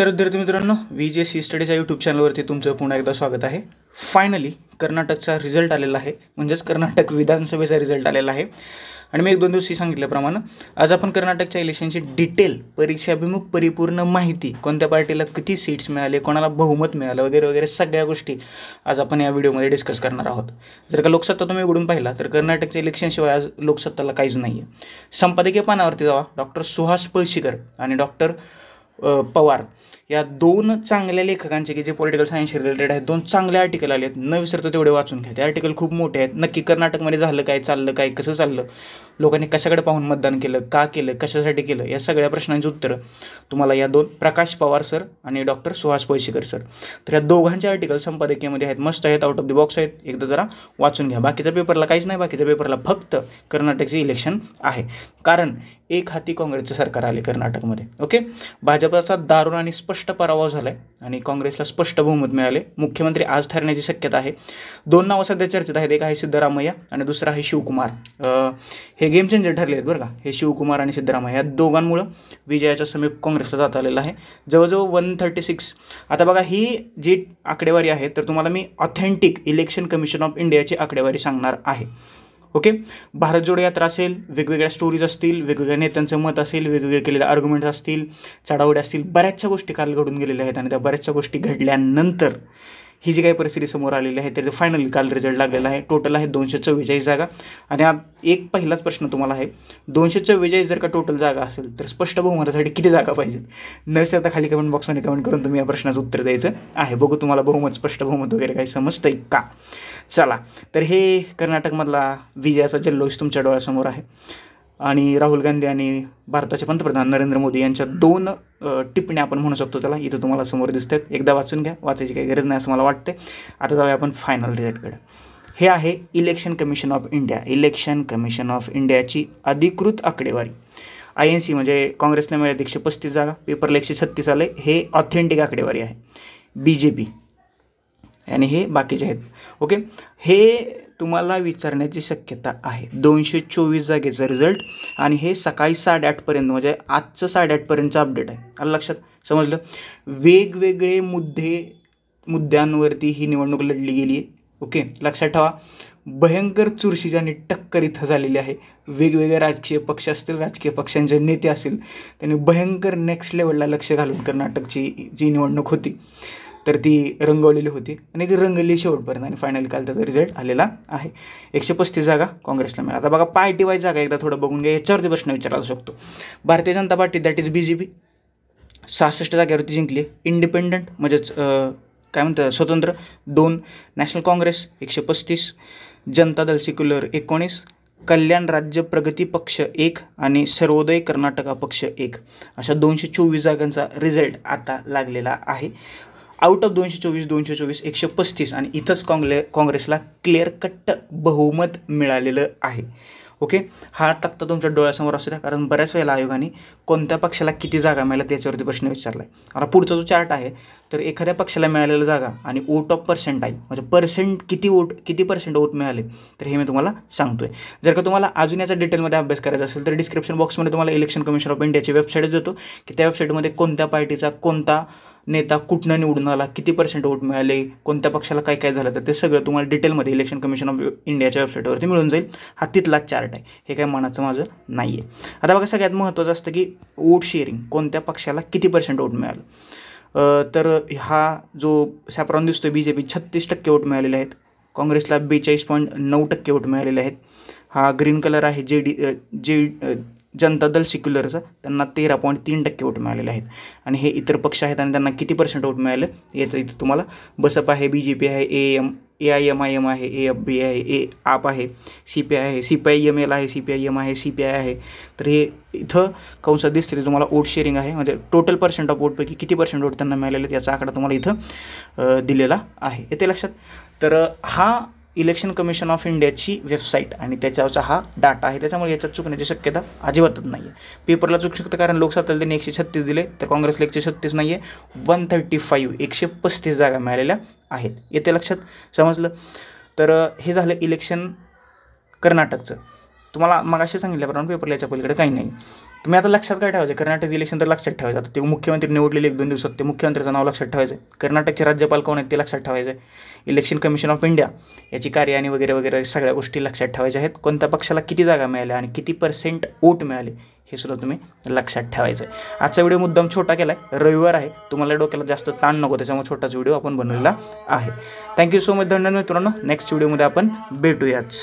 तर विद्यार्थी मित्रांनो वी जे सी स्टडीच्या यूट्यूब चॅनलवरती तुमचं पुन्हा एकदा स्वागत आहे फायनली कर्नाटकचा रिझल्ट आलेला आहे म्हणजेच कर्नाटक विधानसभेचा रिझल्ट आलेला आहे आणि मी एक दोन दिवशी सांगितल्याप्रमाणे आज आपण कर्नाटकच्या इलेक्शनची डिटेल परीक्षाभिमुख परिपूर्ण माहिती कोणत्या पार्टीला किती सीट्स मिळाले कोणाला बहुमत मिळालं वगैरे वगैरे सगळ्या गोष्टी आज आपण या व्हिडिओमध्ये डिस्कस करणार आहोत जर का लोकसत्ता तुम्ही उघडून पाहिला तर कर्नाटकच्या इलेक्शनशिवाय आज लोकसत्ताला काहीच नाही आहे संपादकीय पानावरती जावा डॉक्टर सुहास पळशीकर आणि डॉक्टर पवार या दोन चांगल्या लेखकांचे की जे पॉलिटिकल सायन्स रिलेटेड आहेत दोन चांगले आर्टिकल आले आहेत न विसरतो तेवढे वाचून घ्या ते आर्टिकल खूप मोठे आहेत नक्की कर्नाटकमध्ये झालं काय चाललं काय कसं चाललं लोकांनी कशाकडे पाहून मतदान केलं का केलं कशासाठी केलं या सगळ्या प्रश्नांची उत्तरं तुम्हाला या दोन प्रकाश पवार सर आणि डॉक्टर सुहास पैसेकर सर तर या दोघांचे आर्टिकल संपादकीयमध्ये आहेत मस्त आहेत आउट ऑफ द बॉक्स आहेत एकदा जरा वाचून घ्या बाकीच्या पेपरला काहीच नाही बाकीच्या पेपरला फक्त कर्नाटकचे इलेक्शन आहे कारण एक हाती काँग्रेसचं सरकार आले कर्नाटकमध्ये ओके भाजपाचा दारुण आणि स्पष्ट स्पष्ट पराभव झाला आहे आणि काँग्रेसला स्पष्ट बहुमत मिळाले मुख्यमंत्री आज ठरण्याची शक्यता आहे दोन नावं सध्या चर्चेत आहेत एक आहे सिद्धरामय्या आणि दुसरा आहे शिवकुमार हे गेम चेंजर ठरले आहेत बरं का हे शिवकुमार आणि सिद्धरामय्या या दोघांमुळं विजयाच्या समीप काँग्रेसला जात आलेलं आहे जवळजवळ वन थर्टी सिक्स आता बघा ही जी आकडेवारी आहे तर तुम्हाला मी ऑथेंटिक इलेक्शन कमिशन ऑफ इंडियाची आकडेवारी सांगणार आहे ओके भारत जोडो यात्रा असेल वेगवेगळ्या स्टोरीज असतील वेगवेगळ्या नेत्यांचं मत असेल वेगवेगळे केलेले आर्ग्युमेंट्स असतील चढावड्या असतील बऱ्याचशा गोष्टी काल घडून गेलेल्या आहेत आणि त्या बऱ्याचशा गोष्टी घडल्यानंतर ही जी काही परिस्थिती समोर आलेली आहे त्याचं फायनल काल रिझल्ट लागलेला आहे टोटल आहे दोनशे चव्वेचाळीस जागा आणि आता एक पहिलाच प्रश्न तुम्हाला आहे दोनशे चव्वेचाळीस जर का टोटल जागा असेल तर स्पष्ट बहुमतासाठी किती जागा पाहिजेत नर्स आता खाली कमेंट बॉक्समध्ये कमेंट करून तुम्ही या प्रश्नाचं उत्तर द्यायचं आहे बघू तुम्हाला बहुमत स्पष्ट बहुमत वगैरे काही समजतंय का चला तर हे कर्नाटकमधला विजयाचा जल्लोष तुमच्या डोळ्यासमोर आहे आणि राहुल गांधी आणि भारताचे पंतप्रधान नरेंद्र मोदी यांच्या दोन टिप्पण्या आपण म्हणू शकतो त्याला इथं तुम्हाला समोर दिसत आहेत एकदा वाचून घ्या वाचायची काही गरज नाही असं मला वाटते आता जाऊया आपण फायनल रिझल्टकडे हे आहे election commission of India election commission of इंडियाची अधिकृत आकडेवारी आय एन सी म्हणजे काँग्रेसला मिळेल एकशे पस्तीस जागा पेपरला एकशे छत्तीस आले हे ऑथेंटिक आकडेवारी आहे बी जे पी आणि हे बाकीचे आहेत ओके हे तुम्हाला विचारण्याची शक्यता आहे दोनशे चोवीस जागेचा रिझल्ट आणि हे सकाळी साडेआठपर्यंत म्हणजे आजचं साडेआठपर्यंतचं अपडेट आहे लक्षात समजलं वेगवेगळे मुद्दे मुद्द्यांवरती ही निवडणूक लढली गेली आहे ओके लक्षात ठेवा भयंकर आणि टक्कर इथं झालेली आहे वेगवेगळे राजकीय पक्ष असतील राजकीय पक्षांचे नेते असतील त्यांनी भयंकर नेक्स्ट लेवलला लक्ष घालून कर्नाटकची जी निवडणूक होती तर ती रंगवलेली होती आणि ती रंगली शेवटपर्यंत आणि फायनल काल त्याचा रिझल्ट आलेला आहे एकशे पस्तीस जागा काँग्रेसला मिळाला आता बघा पार्टी वाईज जागा एकदा थोडं बघून घ्या याच्यावरती प्रश्न विचारला शकतो Bharatiya Janata Party that is B J P सहासष्ट जागेवरती जिंकली इंडिपेंडंट म्हणजेच काय म्हणतात स्वतंत्र दोन नॅशनल काँग्रेस एकशे पस्तीस जनता दल सिक्युलर एकोणीस कल्याण राज्य प्रगती पक्ष एक आणि सर्वोदय कर्नाटका पक्ष एक अशा दोनशे चोवीस जागांचा रिझल्ट आता लागलेला आहे आउट ऑफ दोनशे चोवीस दोनशे चोवीस एकशे पस्तीस आणि इथंच काँग्रे काँग्रेसला क्लिअर कट बहुमत मिळालेलं आहे ओके हा तक्ता तुमच्या डोळ्यासमोर असू द्या कारण बऱ्याच वेळेला आयोगाने कोणत्या पक्षाला किती जागा मिळाल्या त्याच्यावरती प्रश्न विचारला आहे आता पुढचा जो चार्ट आहे तर एखाद्या पक्षाला मिळालेलं जागा आणि वोट ऑफ आहे म्हणजे पर्सेंट किती वोट किती पर्सेंट वोट मिळाले तर हे मी तुम्हाला सांगतो आहे जर का तुम्हाला अजून याचा डिटेलमध्ये अभ्यास करायचा असेल तर डिस्क्रिप्शन बॉक्समध्ये तुम्हाला इलेक्शन कमिशन ऑफ इंडियाची वेबसाईट देतो की त्या वेबसाईटमध्ये कोणत्या पार्टीचा कोणता नेता कुठनं निवडून आला किती पर्सेंट वोट मिळाले कोणत्या पक्षाला काय काय झालं तर ते सगळं तुम्हाला डिटेलमध्ये इलेक्शन कमिशन ऑफ इंडियाच्या वेबसाईटवरती मिळून जाईल हा तिथला चार्ट आहे हे काय मनाचं माझं नाही आहे आता बघा सगळ्यात महत्त्वाचं असतं की वोट शेअरिंग कोणत्या पक्षाला किती पर्सेंट वोट मिळालं तर हा जो सॅप्रॉन दिसतो बी जे पी छत्तीस टक्के वोट मिळालेले आहेत काँग्रेसला बेचाळीस पॉईंट नऊ टक्के वोट मिळालेले आहेत हा ग्रीन कलर आहे जे डी जे जनता दल सेक्युलरचा त्यांना तेरा पॉईंट तीन टक्के वोट मिळालेले आहेत आणि हे इतर पक्ष आहेत आणि त्यांना किती पर्सेंट वोट मिळालं याचं इथं तुम्हाला बसप आहे बी जे पी आहे A M A I M I M आहे ए एफ बी आहे ए आप आहे सी पी आय आहे C P I M L आहे सी पी आय एम आहे सी पी आय आहे तर हे इथं कंसात दिसते तुम्हाला वोट शेअरिंग आहे म्हणजे टोटल पर्सेंट ऑफ वोटपैकी किती पर्सेंट वोट त्यांना मिळालेले याचा आकडा तुम्हाला इथं दिलेला आहे येते लक्षात तर हा इलेक्शन कमिशन ऑफ इंडियाची वेबसाईट आणि त्याच्याचा हा डाटा आहे त्याच्यामुळे याच्यात चुकण्याची शक्यता अजिबातच नाही आहे पेपरला चुकू शकतं कारण लोकसभा त्यांनी एकशे छत्तीस दिले तर काँग्रेसला एकशे छत्तीस नाही आहे वन थर्टी फाईव्ह एकशे पस्तीस जागा मिळालेल्या आहेत येते लक्षात समजलं तर हे झालं इलेक्शन कर्नाटकचं तुम्हाला मग असे सांगितल्याप्रमाणे पेपरला याच्या पलीकडे काही नाही तुम्ही आता लक्षात काय ठेवायचं कर्नाटक इलेक्शन तर लक्षात ठेवायचं आता ते मुख्यमंत्री निवडलेले एक दोन दिवसात ते मुख्यमंत्र्याचं नाव लक्षात ठेवायचं कर्नाटकचे राज्यपाल कोण आहेत ते लक्षात ठेवायचं इलेक्शन कमिशन ऑफ इंडिया याची आणि वगैरे वगैरे सगळ्या गोष्टी लक्षात ठेवायच्या आहेत कोणत्या पक्षाला किती जागा मिळाल्या आणि किती पर्सेंट वोट मिळाले हे सुद्धा तुम्ही लक्षात ठेवायचं आहे आजचा व्हिडिओ मुद्दाम छोटा केला आहे रविवार आहे तुम्हाला डोक्याला जास्त ताण नको त्याच्यामुळे छोटाच व्हिडिओ आपण बनवलेला आहे थँक्यू सो मच धन्यवाद मित्रांनो नेक्स्ट व्हिडिओमध्ये आपण भेटूयाच